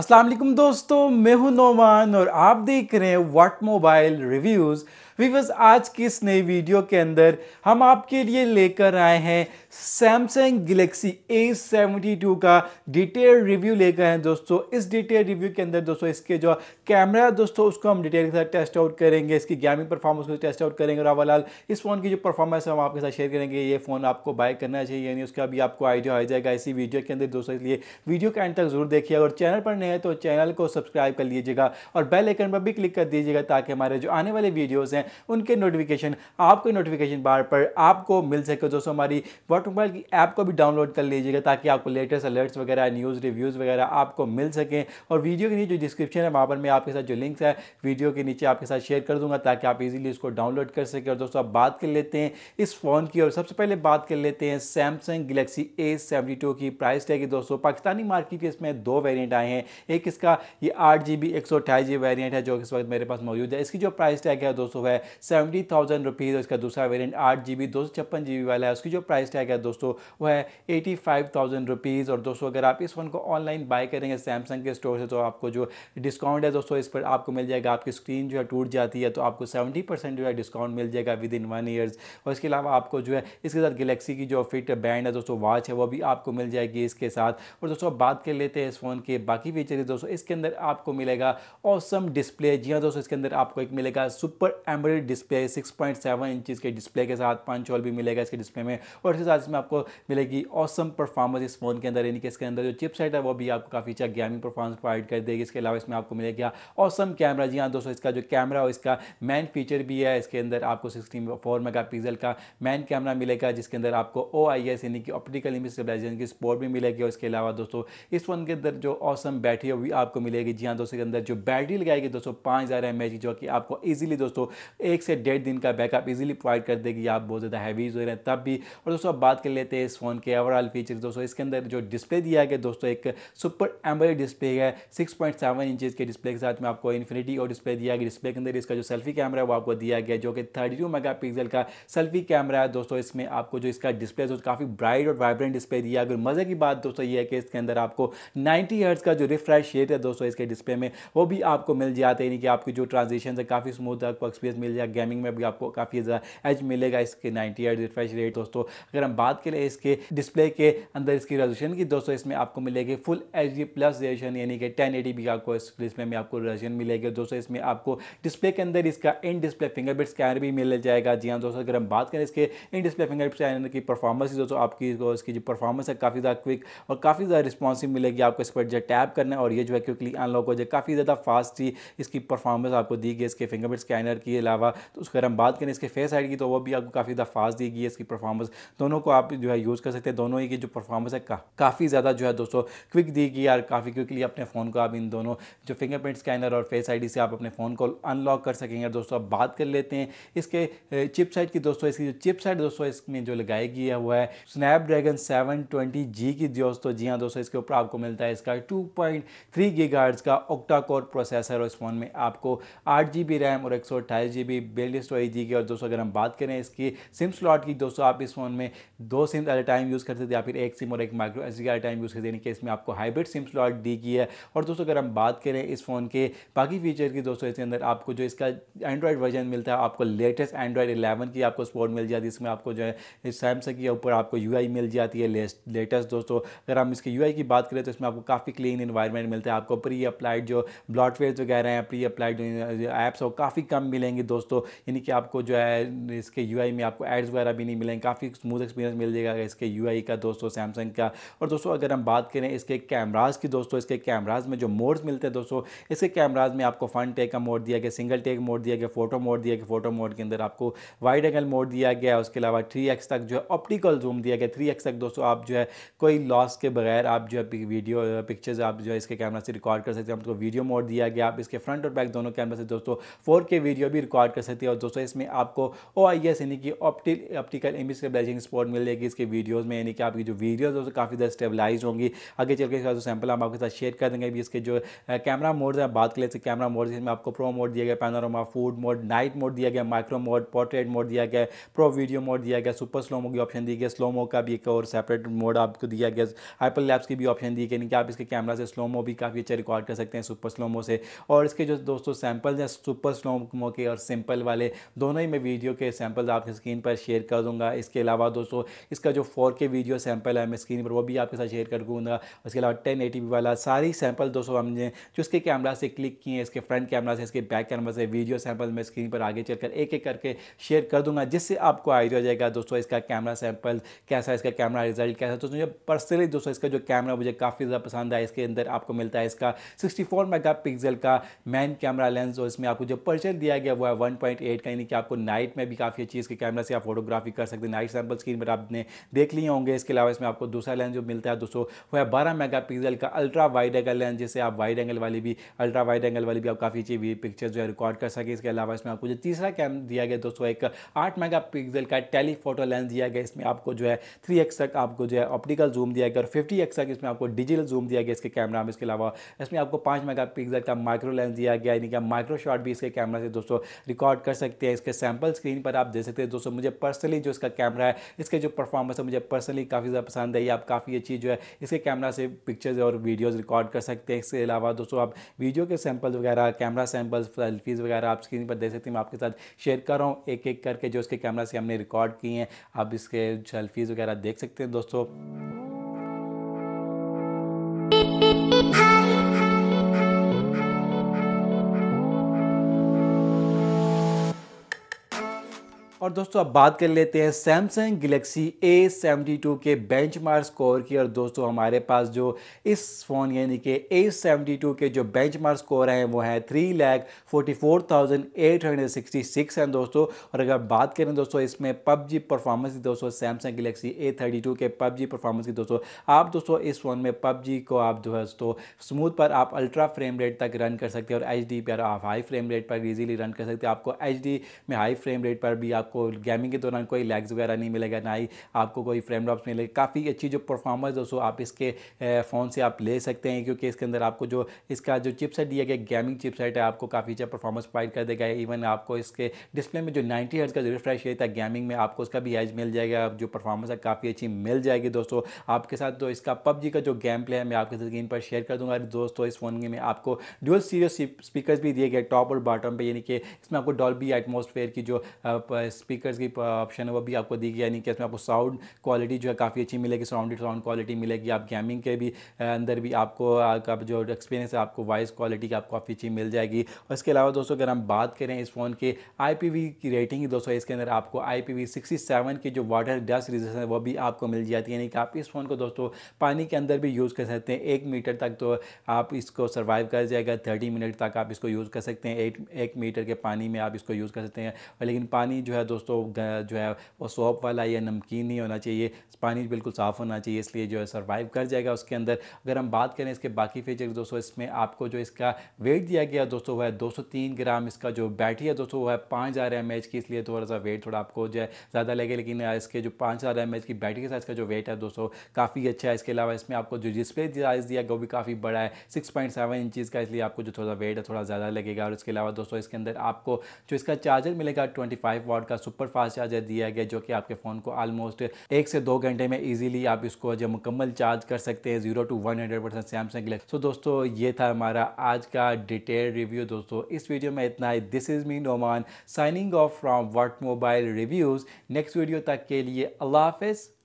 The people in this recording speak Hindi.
अस्सलाम वालेकुम दोस्तों मैं हूं नोमान और आप देख रहे हैं व्हाट मोबाइल रिव्यूज़ वीवर्स आज की इस नई वीडियो के अंदर हम आपके लिए लेकर आए हैं Samsung Galaxy A seventy two का डिटेल रिव्यू लेकर हैं दोस्तों इस डिटेल रिव्यू के अंदर दोस्तों इसके जो कैमरा दोस्तों उसको हम डिटेल के साथ टेस्ट आउट करेंगे इसकी गेमिंग परफॉर्मेंस को टेस्ट आउट करेंगे रावालाल इस फ़ोन की जो परफॉर्मेंस है हम आपके साथ शेयर करेंगे ये फ़ोन आपको बाय करना चाहिए यानी उसका भी आपको आइडिया आ जाएगा इसी वीडियो के अंदर दोस्तों इसलिए वीडियो के एंड तक जरूर देखिए और चैनल पर नए हैं तो चैनल को सब्सक्राइब कर लीजिएगा और बेल आइकन पर भी क्लिक कर दीजिएगा ताकि हमारे जो आने वाले वीडियोज़ हैं उनके नोटिफिकेशन आपके नोटिफिकेशन बार पर आपको मिल सके दोस्तों हमारी व्हाट मोबाइल की ऐप को भी डाउनलोड कर लीजिएगा ताकि आपको लेटेस्ट अलर्ट्स वगैरह न्यूज़ रिव्यूज़ वगैरह आपको मिल सकें और वीडियो के नीचे जो डिस्क्रिप्शन है वहाँ पर मैं आपके साथ जो लिंक्स है वीडियो के नीचे आपके साथ शेयर कर दूँगा ताकि आप इजीली इसको डाउनलोड कर सकें और दोस्तों आप बात कर लेते हैं इस फ़ोन की और सबसे पहले बात कर लेते हैं Samsung Galaxy A seventy two की प्राइस टैग दोस्तों पाकिस्तानी मार्केट के इसमें दो वेरियंट आए हैं एक इसका ये आठ जी बी एक सौ अठाईस जी वेरियंट है जो इस वक्त मेरे पास मौजूद है इसकी जो प्राइस टैग है दोस्तों है सेवेंटी थाउजेंड रुपीज़ इसका दूसरा वेरियंट आठ जी बी दो सौ छप्पन जी बी वाला है उसकी जो प्राइस टैग जाएगा दोस्तों वो है एटी फाइव थाउजेंड रुपीज़ और दोस्तों अगर आप इस फ़ोन को ऑनलाइन बाय करेंगे सैमसंग के स्टोर से तो आपको जो डिस्काउंट है दोस्तों इस पर आपको मिल जाएगा आपकी स्क्रीन जो है टूट जाती है तो आपको सेवेंटी परसेंट जो है डिस्काउंट मिल जाएगा विद इन वन ईयर्स और इसके अलावा आपको जो है इसके साथ गलेक्सी की जो फिट बैंड है दोस्तों वॉच है वो भी आपको मिल जाएगी इसके साथ और दोस्तों बात कर लेते हैं इस फ़ोन के बाकी फीचर दोस्तों इसके अंदर आपको मिलेगा औसम डिस्प्ले जी हाँ दोस्तों इसके अंदर आपको एक मिलेगा super AMOLED display six point seven inches के डिस्प्ले के साथ पंच ऑल भी मिलेगा इसके डिस्प्ले में और इसके साथ हज़ार में आपको मिलेगी ऑसम परफॉर्मेंस इस फोन के अंदर यानी कि इसके अंदर जो चिप सेट है वो भी आपको काफ़ी अच्छा गेमिंग परफॉर्मेंस प्रोवाइड कर देगी इसके अलावा इसमें आपको मिलेगा ऑसम कैमरा जी हाँ दोस्तों इसका जो कैमरा हो इसका मैन फीचर भी है इसके अंदर आपको सिक्सटी फोर मेगा का मैन कैमरा मिलेगा जिसके अंदर आपको ओ यानी कि ऑप्टिकल इमेज स्टेबलाइजेशन की सपोर्ट भी मिलेगी और इसके अलावा दोस्तों इस फोन के अंदर जो ऑसम बैटरी है वो भी आपको मिलेगी जी हाँ दोस्तों के अंदर जो बैटरी लगाएगी दोस्तों पाँच हज़ार एम जो कि आपको ईजिली दोस्तों एक से डेढ़ दिन का बैकअप ईजिली प्रोवाइड कर देगी आप बहुत ज़्यादा हैवी हो रहे हैं तब भी और दोस्तों बात बात कर लेते हैं इस फ़ोन के ओवरऑल फीचर्स दोस्तों इसके अंदर जो डिस्प्ले दिया गया दोस्तों एक सुपर एम्बल डिस्प्ले है सिक्स पॉइंट सेवन इंचज़ के डिस्प्ले के साथ में आपको इन्फिनिटी और डिस्प्ले दिया गया डिस्प्ले के अंदर इसका जो सेल्फी कैमरा है वो आपको दिया गया जो कि थर्टी टू मेगा पिक्सल का सेल्फी कैमरा है दोस्तों इसमें आपको जो इसका डिस्प्ले है काफ़ी ब्राइट और वाइब्रेंट डिस्प्ले दिया गया मज़े की बात दोस्तों ये है कि इसके अंदर आपको नाइन्टी हर्ट्स का जो रिफ्रेश रेट है दोस्तों इसके डिस्प्ले में वो भी आपको मिल जाता है यानी कि आपकी जो ट्रांजेक्शन है काफ़ी स्मूथ आपको एक्सपीरियंस मिल जाएगा गेमिंग में भी आपको काफ़ी ज़्यादा एज मिलेगा इसके नाइन्टी हर्ट्स रिफ्रेश रेट दोस्तों अगर हम बाद के लिए इसके डिस्प्ले के अंदर इसकी रेजोल्यूशन की दोस्तों इसमें आपको मिलेगी full H D plus resolution यानी कि टेन एटी पी आपको इस डिस्प्ले में आपको रेजोल्यूशन मिलेगी दोस्तों इसमें आपको डिस्प्ले के अंदर इसका इन डिस्प्ले फिंगरप्रिंट स्कैनर भी मिल जाएगा जी हाँ दोस्तों अगर हम बात करें इसके इन डिस्प्ले फिंगरप्रिंट स्कैनर की परफॉर्मेंस दोस्तों आपकी इसकी जो परफॉर्मेंस है काफ़ी ज़्यादा क्विक और काफ़ी ज़्यादा रिस्पॉन्सिव मिलेगी आपको इस पर जो टैप करना है और ये जो है क्विकली अनलॉक हो जाए काफ़ी ज़्यादा फास्ट ही इसकी परफॉर्मेंस आपको दी गई इसके फिंगरप्रिंट स्कैनर के अलावा तो उसके अगर हम बात करें इसके फेस साइड की तो वो भी आपको काफ़ी ज़्यादा फास्ट दी गई इसकी परफॉर्मेंस दोनों को आप जो है यूज़ कर सकते हैं दोनों ही की जो परफॉर्मेंस है का, काफ़ी ज़्यादा जो है दोस्तों क्विक दी गई और काफ़ी क्विकली अपने फ़ोन को आप इन दोनों जो फिंगरप्रिंट स्कैनर और फेस आईडी से आप अपने फ़ोन को अनलॉक कर सकेंगे और दोस्तों अब बात कर लेते हैं इसके चिप की दोस्तों इसकी जो चिप दोस्तों इसमें जो लगाई गई है वो है स्नैपड्रैगन सेवन ट्वेंटी जी की दोस्तों जी हाँ दोस्तों इसके ऊपर आपको मिलता है इसका टू पॉइंट थ्री का ओक्टा कोर प्रोसेसर और इस फ़ोन में आपको आठ जी बी रैम और एक सौ अट्ठाईस जी बी बिल्ड स्टोरेज दी गई और दोस्तों अगर हम बात करें इसकी सिम स्लॉट की दोस्तों आप इस फ़ोन में दो sims at a time use करते थे या फिर एक सिम और एक micro S at time use करते यानी कि इसमें आपको हाइब्रिड सिम स्लॉट दी गई है और दोस्तों अगर हम बात करें इस फ़ोन के बाकी फीचर की दोस्तों इसके अंदर आपको जो इसका एंड्रॉयड वर्जन मिलता है आपको लेटेस्ट एंड्रॉयड इलेवन की आपको स्पोर्ट मिल जाती है इसमें आपको जो है सैमसंग के ऊपर आपको यू मिल जाती है लेटेस्ट दोस्तों अगर हम इसके यू की बात करें तो इसमें आपको काफ़ी क्लीन इन्वायरमेंट मिलता है आपको प्री अप्लाइड जो ब्लॉटवेयर वगैरह हैं प्री अप्लाइड जो ऐप्स वो काफ़ी कम मिलेंगे दोस्तों यानी कि आपको जो है इसके यू में आपको एड्स वगैरह भी नहीं मिलेंगे काफ़ी स्मूथ एक्सपीरियंस स्टोरेज मिल जाएगा इसके यू e का दोस्तों सैमसंग का और दोस्तों अगर हम बात करें इसके कैमराज की दोस्तों इसके कैमराज में जो मोड्स मिलते हैं दोस्तों इसके कैमराज में आपको फ्रंट टेक का मोड दिया गया सिंगल टेक मोड दिया गया फोटो मोड दिया गया फोटो मोड के अंदर आपको वाइड एंगल मोड दिया गया उसके अलावा थ्री तक जो है ऑप्टिकल जूम दिया गया थ्री तक दोस्तों आप जो है कोई लॉस के बगैर आप जो है वीडियो पिक्चर्स आप जो है इसके कैमरा से रिकॉर्ड कर सकते हैं आपको वीडियो मोड दिया गया आप इसके फ्रंट और बैक दोनों कैमरा से दोस्तों फोर वीडियो भी रिकॉर्ड कर सकते हैं और दोस्तों इसमें आपको ओ आई एस यानी कि ऑप्टिकल इमेज स्टेबलाइजिंग स्पोर्ट मिल चलेगी इसके वीडियोज़ में यानी कि आपकी जो वीडियोज़ है काफ़ी ज़्यादा स्टेबलाइज होंगी आगे चल के इसका जो सैम्पल हम आपके साथ शेयर कर देंगे अभी इसके जो कैमरा मोड है बात कर लेते कैमरा मोड जिसमें आपको प्रो मोड दिया गया panorama food mode night mode दिया गया माइक्रो मोड पोर्ट्रेट मोड दिया गया प्रो वीडियो मोड दिया गया सुपर स्लोमो की ऑप्शन दी गई स्लोमो का भी एक और सेपरेट मोड आपको दिया गया आईपल लैब्स की भी ऑप्शन दी गई यानी कि आप इसके कैमरा से स्लोमो भी काफ़ी अच्छा रिकॉर्ड कर सकते हैं सुपर स्लोमो से और इसके जो दोस्तों सैम्पल्स हैं सुपर स्लोमो के और सिंपल वाले दोनों ही मैं वीडियो के सैम्पल्स आपकी स्क्रीन पर शेयर कर दूंगा इसके अलावा दोस्तों इसका जो फोर के वीडियो सैम्पल है मैं स्क्रीन पर वो भी आपके साथ शेयर कर दूँगा उसके अलावा टेन वाला सारी सैम्पल दोस्तों हमने जो उसके कैमरा से क्लिक किए हैं इसके फ्रंट कैमरा से इसके बैक कैमरा से वीडियो सैम्पल मैं स्क्रीन पर आगे चल कर एक एक करके शेयर कर दूंगा जिससे आपको आइडिया हो जाएगा दोस्तों इसका कैमरा सैम्पल कैसा इसका कैमरा रिजल्ट कैसा दोस्तों मुझे पर्सनली दोस्तों इसका जो कैमरा मुझे काफ़ी ज़्यादा पसंद है इसके अंदर आपको मिलता है इसका सिक्सटी फोर का मैन कैमरा लेंस और इसमें आपको जो पर्चर दिया गया वो है वन का यानी कि आपको नाइट में भी काफ़ी अच्छी इसके कैमरा से आप फोटोग्राफी कर सकते हैं नाइट सैम्पल स्क्रीन पर आपने देख लिए होंगे इसके अलावा इसमें आपको दूसरा लेंस जो मिलता है दोस्तों वो है बारह मेगा का अल्ट्रा वाइड एंगल लेंस जिससे आप वाइड एंगल वाली भी अल्ट्रा वाइड एंगल वाली भी आप काफ़ी अच्छी पिक्चर जो है रिकॉर्ड कर सके इसके अलावा इसमें आपको जो तीसरा कैम दिया गया दोस्तों एक आठ मेगा का टेलीफोटो लेंस दिया गया इसमें आपको जो है थ्री तक आपको जो है ऑप्टिकल जूम दिया गया और फिफ्टी तक इसमें आपको डिजिटल जूम दिया गया इसके कैमरा में इसके अलावा इसमें आपको पाँच मेगा का माइक्रो लेंस दिया गया यानी कि आप माइक्रो शॉट भी इसके कैमरा से दोस्तों रिकॉर्ड कर सकते हैं इसके सैम्पल स्क्रीन पर आप दे सकते हैं दोस्तों मुझे पर्सनली जो इसका कैमरा है इसके जो परफॉर्मेंस है मुझे पर्सनली काफ़ी ज़्यादा पसंद है ये आप काफ़ी अच्छी जो है इसके कैमरा से पिक्चर्स और वीडियोज़ रिकॉर्ड कर सकते हैं इसके अलावा दोस्तों आप वीडियो के सैम्पल्स वगैरह कैमरा सैम्पल्स सेल्फीज़ वगैरह आप स्क्रीन पर देख सकते हैं मैं आपके साथ शेयर कर रहा हूँ एक एक करके जो उसके कैमरा से हमने रिकॉर्ड किए हैं आप इसके सेल्फीज़ वगैरह देख सकते हैं दोस्तों और दोस्तों अब बात कर लेते हैं Samsung Galaxy A seventy two के बेंच स्कोर की और दोस्तों हमारे पास जो इस फ़ोन यानी कि ए सेवेंटी टू के जो बेंच मार्क स्कोर हैं वो हैं three lakh forty four thousand eight hundred sixty six हैं दोस्तों और अगर बात करें दोस्तों इसमें पबजी परफॉर्मेंस की दोस्तों Samsung Galaxy A thirty two के पबजी परफॉर्मेंस की दोस्तों आप दोस्तों इस फ़ोन में पबजी को आप दोस्तों स्मूथ पर आप अल्ट्रा फ्रेम रेट तक रन कर सकते हैं और एच डी पर आप हाई फ्रेम रेट पर इजीली रन कर सकते हैं आपको एच डी में हाई फ्रेम रेट पर भी आप आपको गेमिंग के दौरान कोई लैग्स वगैरह नहीं मिलेगा ना ही आपको कोई फ्रेम ड्रॉप्स मिलेगा काफ़ी अच्छी जो परफॉर्मेंस दोस्तों आप इसके फ़ोन से आप ले सकते हैं क्योंकि इसके अंदर आपको जो इसका जो चिपसेट दिया गया गेमिंग चिपसेट है आपको काफ़ी अच्छा परफॉर्मेंस प्रोवाइड कर देगा इवन आपको इसके डिस्प्ले में जो नाइन्टी हर्ट्स का रिफ्रेश रहता है गेमिंग में आपको उसका भी एज मिल जाएगा जो परफॉर्मेंस है काफ़ी अच्छी मिल जाएगी दोस्तों आपके साथ तो इसका पबजी का जो गेम प्ले है मैं आपके स्क्रीन पर शेयर कर दूंगा दोस्तों इस फोन में आपको डुअल सीरियस स्पीकर्स भी दिए गए टॉप और बॉटम पर यानी कि इसमें आपको डॉल्बी एटमोसफेयर की जो स्पीकर्स की ऑप्शन uh, है वो भी आपको दी गई यानी कि इसमें आपको साउंड क्वालिटी जो है काफ़ी अच्छी मिलेगी सराउंडेड साउंड क्वालिटी मिलेगी आप गेमिंग के भी uh, अंदर भी आपको आप uh, जो एक्सपीरियंस है आपको वॉइस क्वालिटी की आपको काफ़ी अच्छी मिल जाएगी और इसके अलावा दोस्तों अगर हम बात करें इस फ़ोन के आई की रेटिंग दोस्तों इसके अंदर आपको आई पी की जो वाटर डस्ट रिजर्स है वो भी आपको मिल जाती है यानी कि आप इस फ़ोन को दोस्तों पानी के अंदर भी यूज़ कर सकते हैं एक मीटर तक तो आप इसको सर्वाइव कर जाएगा थर्टी मिनट तक आप इसको यूज़ कर सकते हैं एक, एक मीटर के पानी में आप इसको यूज़ कर सकते हैं लेकिन पानी जो है दोस्तों जो है वो सोप वाला या नमकीन नहीं होना चाहिए पानी बिल्कुल साफ़ होना चाहिए इसलिए जो है सर्वाइव कर जाएगा उसके अंदर अगर हम बात करें इसके बाकी फीचर दोस्तों इसमें आपको जो इसका वेट दिया गया दोस्तों वह तीन ग्राम इसका जो बैटरी है दोस्तों वह पाँच हज़ार एम की इसलिए थोड़ा सा वेट थोड़ा आपको जो है ज़्यादा लगेगा लेकिन इसके जो पाँच हज़ार एम की बैटरी के साथ इसका जो वेट है दोस्तों काफ़ी अच्छा है इसके अलावा इसमें आपको जो डिस्प्ले साइज़ दिया गया वो भी काफ़ी बड़ा है सिक्स पॉइंट सेवन इंचज़ का इसलिए आपको जो थोड़ा वेट है थोड़ा ज़्यादा लगेगा और इसके अलावा दोस्तों इसके अंदर आपको जो इसका चार्जर मिलेगा ट्वेंटी फाइव वाट का सुपर फास्ट चार्जर दिया गया जो कि आपके फ़ोन को आलमोस्ट एक से दो घंटे में ईजिली आप इसको जो मुकम्मल चार्ज कर सकते हैं zero to one hundred percent Samsung Galaxy so दोस्तों ये था हमारा आज का डिटेल रिव्यू दोस्तों इस वीडियो में इतना ही this is me Noman signing off from what mobile reviews next video तक के लिए अल्लाह हाफिज़